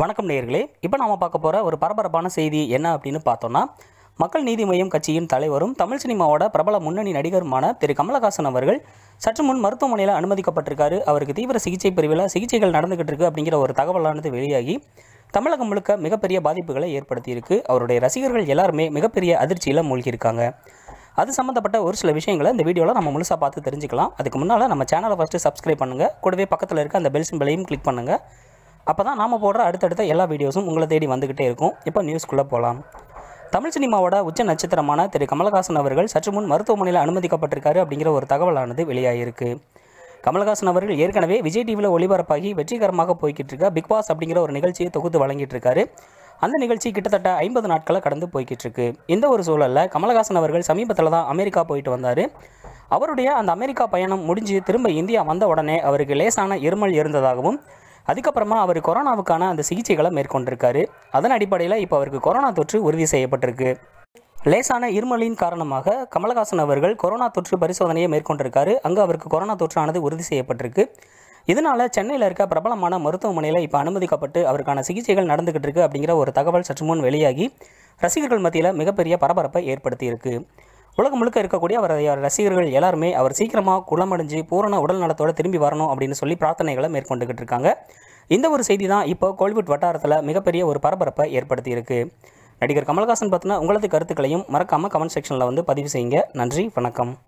வணக்கம் நேயர்களே இப்போ நாம பார்க்க போற ஒரு பரபரப்பான செய்தி என்ன அப்படின்னு பார்த்தோன்னா மக்கள் நீதி மையம் கட்சியின் தலைவரும் தமிழ் சினிமாவோட பிரபல முன்னணி நடிகருமான திரு கமலஹாசன் அவர்கள் சற்று முன் மருத்துவமனையில் அனுமதிக்கப்பட்டிருக்காரு அவருக்கு தீவிர சிகிச்சை பிரிவில் சிகிச்சைகள் நடந்துகிட்டு இருக்கு அப்படிங்கிற ஒரு தகவலானது வெளியாகி தமிழகம் முழுக்க மிகப்பெரிய பாதிப்புகளை ஏற்படுத்தியிருக்கு அவருடைய ரசிகர்கள் எல்லாருமே மிகப்பெரிய அதிர்ச்சியில் மூழ்கியிருக்காங்க அது சம்மந்தப்பட்ட ஒரு சில விஷயங்களை இந்த வீடியோவில் நம்ம முழுசாக பார்த்து தெரிஞ்சுக்கலாம் அதுக்கு முன்னால் நம்ம சேனலை ஃபஸ்ட்டு சப்ஸ்கிரைப் பண்ணுங்கள் கூடவே பக்கத்தில் இருக்க அந்த பெல் சிம்பிளையும் கிளிக் பண்ணுங்கள் அப்போ தான் நாம் போடுற அடுத்தடுத்த எல்லா வீடியோஸும் உங்களை தேடி வந்துக்கிட்டே இருக்கும் இப்போ நியூஸ்க்குள்ளே போகலாம் தமிழ் சினிமாவோட உச்ச நட்சத்திரமான திரு கமலஹாசன் அவர்கள் சற்று முன் மருத்துவமனையில் அனுமதிக்கப்பட்டிருக்காரு அப்படிங்கிற ஒரு தகவலானது வெளியாகியிருக்கு கமல்ஹாசன் அவர்கள் ஏற்கனவே விஜய் டிவியில் ஒளிபரப்பாகி வெற்றிகரமாக போய்கிட்டு இருக்க பிக் பாஸ் அப்படிங்கிற ஒரு நிகழ்ச்சியை தொகுத்து வழங்கிட்டு இருக்காரு அந்த நிகழ்ச்சி கிட்டத்தட்ட ஐம்பது நாட்களை கடந்து போய்கிட்டு இருக்கு இந்த ஒரு சூழலில் கமலஹாசன் அவர்கள் சமீபத்தில் தான் அமெரிக்கா போயிட்டு வந்தார் அவருடைய அந்த அமெரிக்கா பயணம் முடிஞ்சு திரும்ப இந்தியா வந்த உடனே அவருக்கு லேசான இருமல் இருந்ததாகவும் அதுக்கப்புறமா அவர் கொரோனாவுக்கான அந்த சிகிச்சைகளை மேற்கொண்டிருக்காரு அதன் அடிப்படையில் இப்போ அவருக்கு கொரோனா தொற்று உறுதி செய்யப்பட்டிருக்கு லேசான இருமலின் காரணமாக கமலஹாசன் அவர்கள் கொரோனா தொற்று பரிசோதனையை மேற்கொண்டிருக்காரு அங்கே அவருக்கு கொரோனா தொற்றானது உறுதி செய்யப்பட்டிருக்கு இதனால் சென்னையில் இருக்க பிரபலமான மருத்துவமனையில் இப்போ அனுமதிக்கப்பட்டு அவருக்கான சிகிச்சைகள் நடந்துகிட்டு இருக்கு அப்படிங்கிற ஒரு தகவல் சற்று முன் வெளியாகி ரசிகர்கள் மத்தியில் மிகப்பெரிய பரபரப்பை ஏற்படுத்தியிருக்கு உலகம் முழுக்க இருக்கக்கூடிய அவர் ரசிகர்கள் எல்லாருமே அவர் சீக்கிரமாக குளமடைஞ்சு பூரண உடல் நலத்தோடு திரும்பி வரணும் அப்படின்னு சொல்லி பிரார்த்தனைகளை மேற்கொண்டுகிட்டு இருக்காங்க இந்த ஒரு செய்தி தான் இப்போ கோல்வுட் வட்டாரத்தில் மிகப்பெரிய ஒரு பரபரப்பை ஏற்படுத்தி இருக்கு நடிகர் கமல்ஹாசன் பற்றின உங்களது கருத்துக்களையும் மறக்காமல் கமெண்ட் செக்ஷனில் வந்து பதிவு செய்யுங்க நன்றி வணக்கம்